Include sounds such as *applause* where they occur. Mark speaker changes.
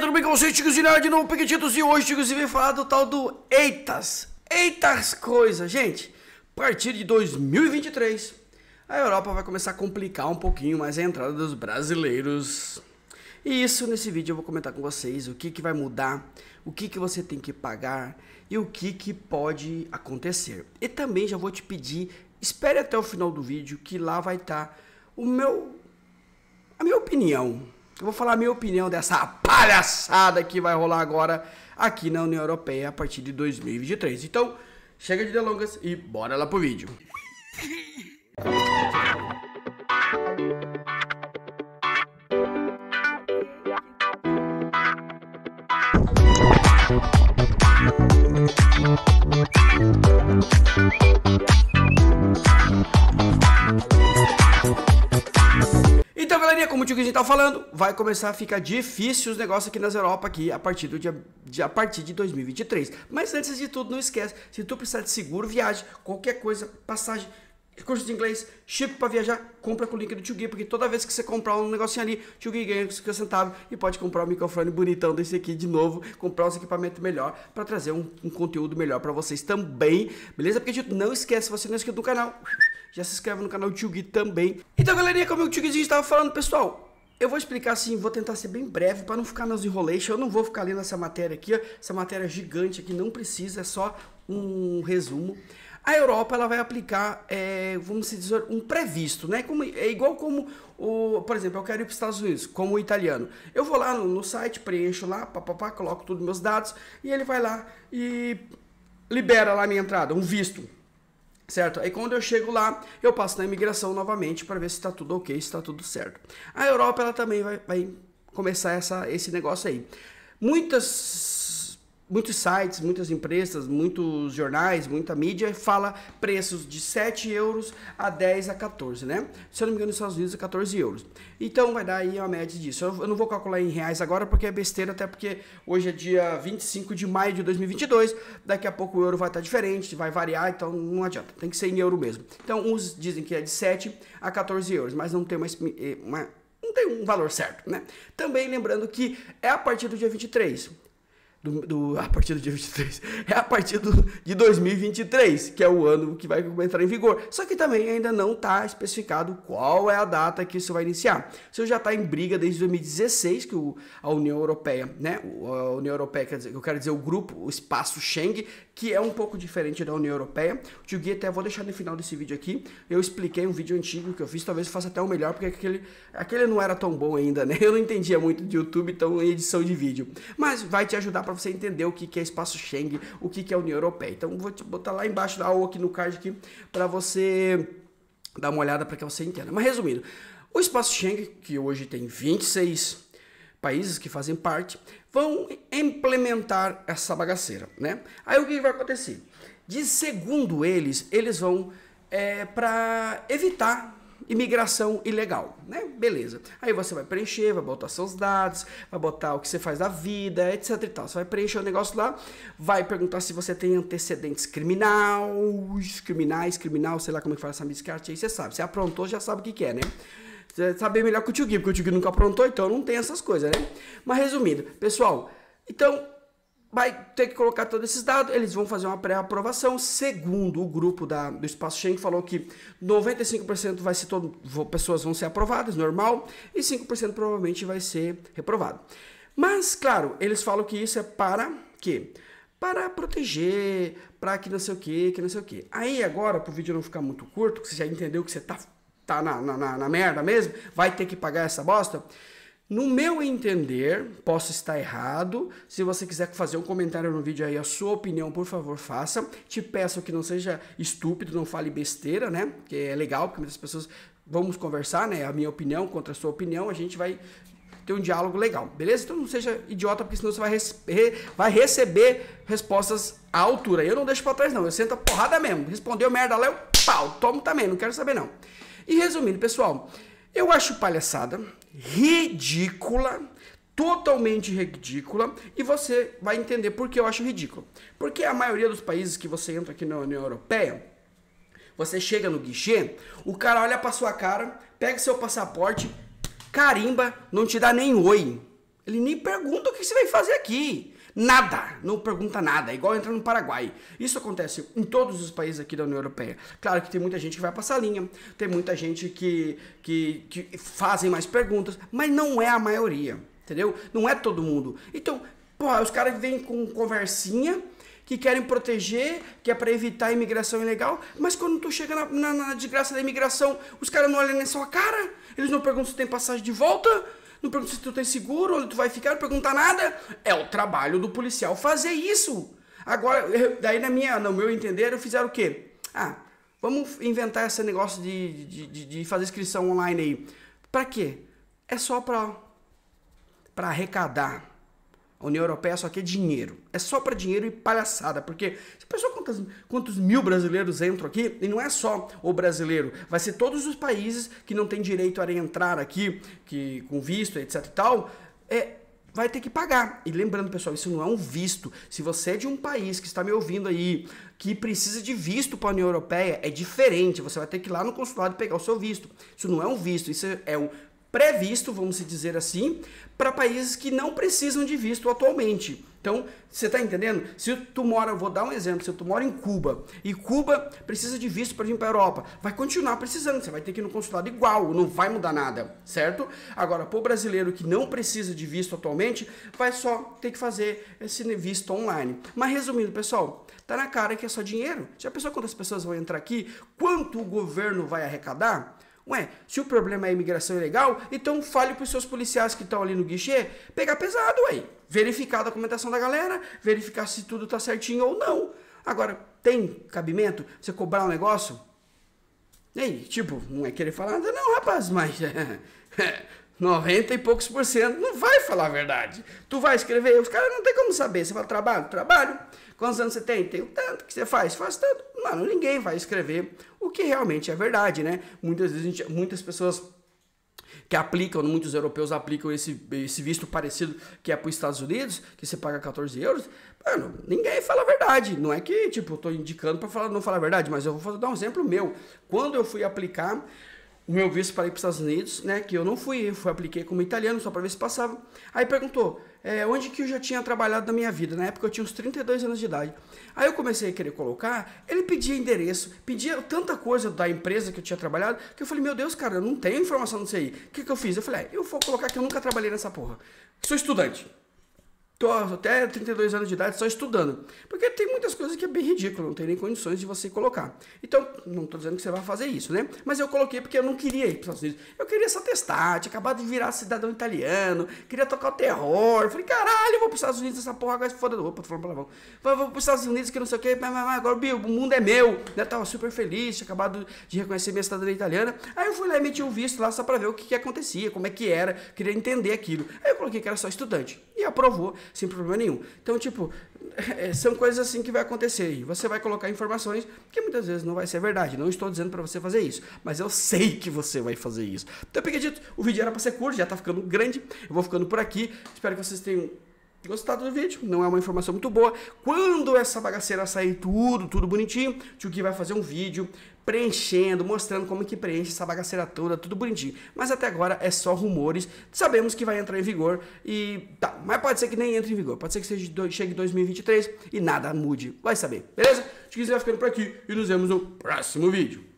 Speaker 1: tudo bem com vocês, Ticos e Nerd, de novo, Piquetitos, e hoje, Ticos, e vem falar do tal do Eitas, Eitas coisas gente, a partir de 2023, a Europa vai começar a complicar um pouquinho mais a entrada dos brasileiros, e isso, nesse vídeo, eu vou comentar com vocês o que que vai mudar, o que que você tem que pagar, e o que que pode acontecer, e também já vou te pedir, espere até o final do vídeo, que lá vai estar tá o meu, a minha opinião, eu vou falar a minha opinião dessa palhaçada que vai rolar agora aqui na União Europeia a partir de 2023. Então, chega de delongas e bora lá pro vídeo. que a gente tá falando, vai começar a ficar difícil os negócios aqui nas Europa aqui a partir, do dia, de, a partir de 2023. Mas antes de tudo, não esquece, se tu precisar de seguro, viagem, qualquer coisa, passagem, curso de inglês, chip para viajar, compra com o link do Tio Gui, porque toda vez que você comprar um negocinho ali, Tio Gui ganha 50 centavos e pode comprar um microfone bonitão desse aqui de novo, comprar uns equipamentos melhor para trazer um, um, conteúdo melhor para vocês também, beleza? Porque, gente, não esquece, se você não é inscrito no canal, já se inscreve no canal Tio Gui também. Então, galerinha, como o Tio Guizinho estava falando, pessoal, eu vou explicar assim, vou tentar ser bem breve para não ficar nos enrolations. Eu não vou ficar lendo essa matéria aqui, essa matéria gigante aqui não precisa, é só um resumo. A Europa ela vai aplicar, é, vamos dizer, um previsto, né? Como, é igual como, o, por exemplo, eu quero ir para os Estados Unidos, como o italiano. Eu vou lá no, no site, preencho lá, papapá, coloco todos meus dados e ele vai lá e libera lá a minha entrada, um visto Certo? Aí quando eu chego lá, eu passo na imigração novamente para ver se está tudo ok, se está tudo certo. A Europa ela também vai, vai começar essa, esse negócio aí. Muitas muitos sites, muitas empresas, muitos jornais, muita mídia fala preços de 7 euros a 10 a 14, né? Se eu não me engano, nos Estados Unidos é 14 euros. Então vai dar aí uma média disso. Eu não vou calcular em reais agora porque é besteira, até porque hoje é dia 25 de maio de 2022. Daqui a pouco o euro vai estar diferente, vai variar, então não adianta. Tem que ser em euro mesmo. Então uns dizem que é de 7 a 14 euros, mas não tem uma, eh, uma não tem um valor certo, né? Também lembrando que é a partir do dia 23 do, do, a partir do dia 23, é a partir do, de 2023, que é o ano que vai entrar em vigor. Só que também ainda não está especificado qual é a data que isso vai iniciar. Isso já está em briga desde 2016, que o, a União Europeia, né? A União Europeia, quer dizer, eu quero dizer o grupo, o espaço Schengen, que é um pouco diferente da União Europeia. O Tio Gui até vou deixar no final desse vídeo aqui. Eu expliquei um vídeo antigo que eu fiz, talvez eu faça até o um melhor, porque aquele, aquele não era tão bom ainda, né? *laughs* Eu não entendia muito de YouTube, então edição de vídeo. Mas vai te ajudar para você entender o que, que é espaço Schengen, o que, que é União Europeia. Então vou te botar lá embaixo da ou aqui no card aqui para você dar uma olhada para que você entenda. Mas resumindo, o espaço Schengen, que hoje tem 26 países que fazem parte, vão implementar essa bagaceira, né? Aí o que vai acontecer? De segundo eles, eles vão é, eh, para evitar imigração ilegal, né? Beleza. Aí você vai preencher, vai botar seus dados, vai botar o que você faz da vida, etc e tal. Você vai preencher o negócio lá, vai perguntar se você tem antecedentes criminais, criminais, criminal, sei lá como é que fala essa miscarte aí, você sabe. Você aprontou, já sabe o que, que é, né? Você sabe melhor que o Tio Gui, porque o Tio Gui nunca aprontou, então não tem essas coisas, né? Mas resumindo, pessoal, então vai ter que colocar todos esses dados, eles vão fazer uma pré-aprovação. Segundo o grupo da, do Espaço Schengen, falou que 95% vai ser todo, pessoas vão ser aprovadas, normal, e 5% provavelmente vai ser reprovado. Mas, claro, eles falam que isso é para quê? Para proteger, para que não sei o que, que não sei o quê Aí agora, para o vídeo não ficar muito curto, que você já entendeu que você tá, tá na, na, na merda mesmo, vai ter que pagar essa bosta no meu entender, posso estar errado. Se você quiser fazer um comentário no vídeo aí, a sua opinião, por favor, faça. Te peço que não seja estúpido, não fale besteira, né? Que é legal, porque muitas pessoas vamos conversar, né? A minha opinião contra a sua opinião, a gente vai ter um diálogo legal, beleza? Então não seja idiota, porque senão você vai, re vai receber respostas à altura. Eu não deixo pra trás, não. Eu sento a porrada mesmo. Respondeu merda lá, eu pau, tomo também, não quero saber, não. E resumindo, pessoal, eu acho palhaçada ridícula, totalmente ridícula, e você vai entender por que eu acho ridículo. Porque a maioria dos países que você entra aqui na União Europeia, você chega no guichê, o cara olha pra sua cara, pega seu passaporte, carimba, não te dá nem oi. Ele nem pergunta o que você vai fazer aqui. Nada, não pergunta nada, igual entra no Paraguai. Isso acontece em todos os países aqui da União Europeia. Claro que tem muita gente que vai passar linha, tem muita gente que, que, que fazem mais perguntas, mas não é a maioria, entendeu? Não é todo mundo. Então, porra, os caras vêm com conversinha que querem proteger, que é para evitar a imigração ilegal, mas quando tu chega na, na, na desgraça da imigração, os caras não olham na sua cara, eles não perguntam se tem passagem de volta não pergunta se tu tem seguro, onde tu vai ficar, não pergunta nada. É o trabalho do policial fazer isso. Agora, eu, daí na minha, no meu entender, fizeram o quê? Ah, vamos inventar esse negócio de, de, de, de fazer inscrição online aí. Para quê? É só para arrecadar a União Europeia só quer dinheiro. É só para dinheiro e palhaçada, porque você pensou quantos, quantos mil brasileiros entram aqui? E não é só o brasileiro, vai ser todos os países que não têm direito a entrar aqui, que com visto, etc e tal, é, vai ter que pagar. E lembrando, pessoal, isso não é um visto. Se você é de um país que está me ouvindo aí, que precisa de visto para a União Europeia, é diferente. Você vai ter que ir lá no consulado pegar o seu visto. Isso não é um visto, isso é um pré-visto, vamos dizer assim, para países que não precisam de visto atualmente. Então, você está entendendo? Se tu mora, vou dar um exemplo, se tu mora em Cuba e Cuba precisa de visto para vir para a Europa, vai continuar precisando, você vai ter que ir no consulado igual, não vai mudar nada, certo? Agora, para o brasileiro que não precisa de visto atualmente, vai só ter que fazer esse visto online. Mas resumindo, pessoal, tá na cara que é só dinheiro. Já pensou quantas pessoas vão entrar aqui? Quanto o governo vai arrecadar? Ué, se o problema é imigração ilegal, então fale para os seus policiais que estão ali no guichê pegar pesado, ué. Verificar a documentação da galera, verificar se tudo está certinho ou não. Agora, tem cabimento você cobrar um negócio? Ei, tipo, não é querer falar nada, não, rapaz, mas. *laughs* É, 90 e poucos por cento não vai falar a verdade. Tu vai escrever, os caras não tem como saber. Você fala, trabalho, trabalho. Quantos anos você tem? o tanto. que você faz? Faz tanto. Mano, ninguém vai escrever o que realmente é verdade, né? Muitas vezes, gente, muitas pessoas que aplicam, muitos europeus aplicam esse, esse visto parecido que é para os Estados Unidos, que você paga 14 euros. Mano, ninguém fala a verdade. Não é que, tipo, eu tô indicando para não falar a verdade, mas eu vou dar um exemplo meu. Quando eu fui aplicar, o meu visto para ir para os Estados Unidos, né? Que eu não fui, eu fui, apliquei como italiano só para ver se passava. Aí perguntou, é, onde que eu já tinha trabalhado na minha vida? Na época eu tinha uns 32 anos de idade. Aí eu comecei a querer colocar, ele pedia endereço, pedia tanta coisa da empresa que eu tinha trabalhado, que eu falei, meu Deus, cara, eu não tenho informação disso aí. O que, que eu fiz? Eu falei, é, eu vou colocar que eu nunca trabalhei nessa porra. Sou estudante tô até 32 anos de idade só estudando. Porque tem muitas coisas que é bem ridículo, não tem nem condições de você colocar. Então, não estou dizendo que você vai fazer isso, né? Mas eu coloquei porque eu não queria ir para os Estados Unidos. Eu queria só testar, tinha acabado de virar cidadão italiano, queria tocar o terror. falei, caralho, eu vou para os Estados Unidos, essa porra agora é foda do opa, tô falando pra lá, vou para os Estados Unidos que não sei o que, mas, mas, mas agora o mundo é meu. Eu né? tava super feliz, tinha acabado de reconhecer minha cidadania italiana. Aí eu fui lá e meti um visto lá só para ver o que, que acontecia, como é que era, queria entender aquilo. Aí eu coloquei que era só estudante e aprovou sem problema nenhum. Então, tipo, *laughs* é, são coisas assim que vai acontecer. E você vai colocar informações que muitas vezes não vai ser verdade. Não estou dizendo para você fazer isso, mas eu sei que você vai fazer isso. Então, eu peguei dito, o vídeo era para ser curto, já está ficando grande. Eu vou ficando por aqui. Espero que vocês tenham gostado do vídeo, tipo, não é uma informação muito boa. Quando essa bagaceira sair tudo, tudo bonitinho, tio Gui vai fazer um vídeo preenchendo, mostrando como que preenche essa bagaceira toda, tudo bonitinho. Mas até agora é só rumores, sabemos que vai entrar em vigor e tá, mas pode ser que nem entre em vigor, pode ser que seja do, chegue 2023 e nada mude, vai saber, beleza? Tio Gui vai ficando por aqui e nos vemos no próximo vídeo.